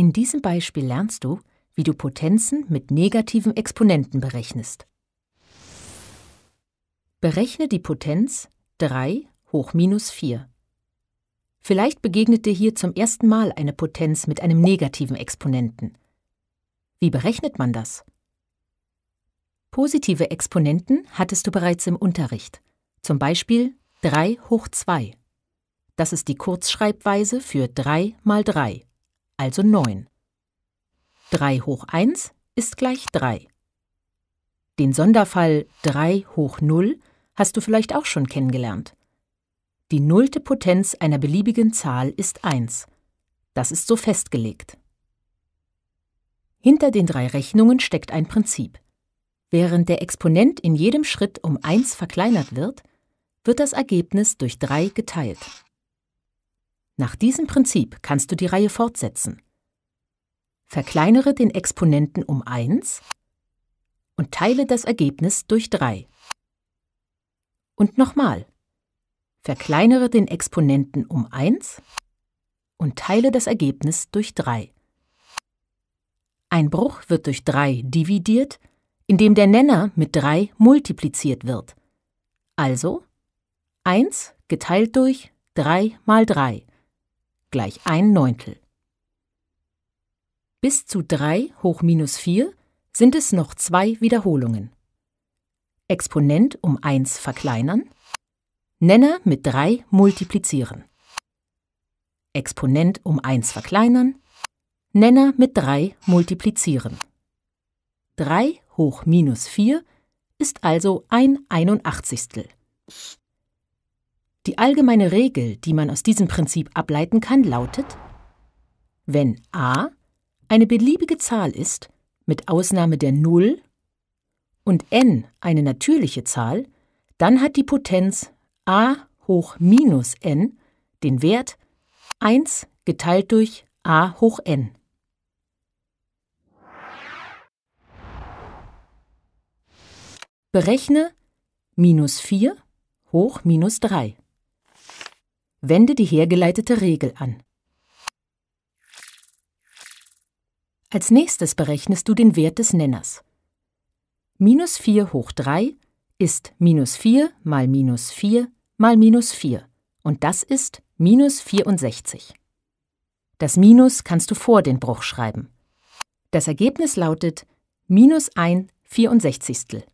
In diesem Beispiel lernst du, wie du Potenzen mit negativen Exponenten berechnest. Berechne die Potenz 3 hoch minus 4. Vielleicht begegnet dir hier zum ersten Mal eine Potenz mit einem negativen Exponenten. Wie berechnet man das? Positive Exponenten hattest du bereits im Unterricht, zum Beispiel 3 hoch 2. Das ist die Kurzschreibweise für 3 mal 3 also 9. 3 hoch 1 ist gleich 3. Den Sonderfall 3 hoch 0 hast du vielleicht auch schon kennengelernt. Die nullte Potenz einer beliebigen Zahl ist 1. Das ist so festgelegt. Hinter den drei Rechnungen steckt ein Prinzip. Während der Exponent in jedem Schritt um 1 verkleinert wird, wird das Ergebnis durch 3 geteilt. Nach diesem Prinzip kannst du die Reihe fortsetzen. Verkleinere den Exponenten um 1 und teile das Ergebnis durch 3. Und nochmal. Verkleinere den Exponenten um 1 und teile das Ergebnis durch 3. Ein Bruch wird durch 3 dividiert, indem der Nenner mit 3 multipliziert wird. Also 1 geteilt durch 3 mal 3 gleich ein Neuntel. Bis zu 3 hoch minus 4 sind es noch zwei Wiederholungen. Exponent um 1 verkleinern, Nenner mit 3 multiplizieren. Exponent um 1 verkleinern, Nenner mit 3 multiplizieren. 3 hoch minus 4 ist also ein 81. Die allgemeine Regel, die man aus diesem Prinzip ableiten kann, lautet, wenn a eine beliebige Zahl ist, mit Ausnahme der 0, und n eine natürliche Zahl, dann hat die Potenz a hoch minus n den Wert 1 geteilt durch a hoch n. Berechne minus 4 hoch minus 3. Wende die hergeleitete Regel an. Als nächstes berechnest du den Wert des Nenners. Minus 4 hoch 3 ist minus 4 mal minus 4 mal minus 4 und das ist minus 64. Das Minus kannst du vor den Bruch schreiben. Das Ergebnis lautet minus 1 64.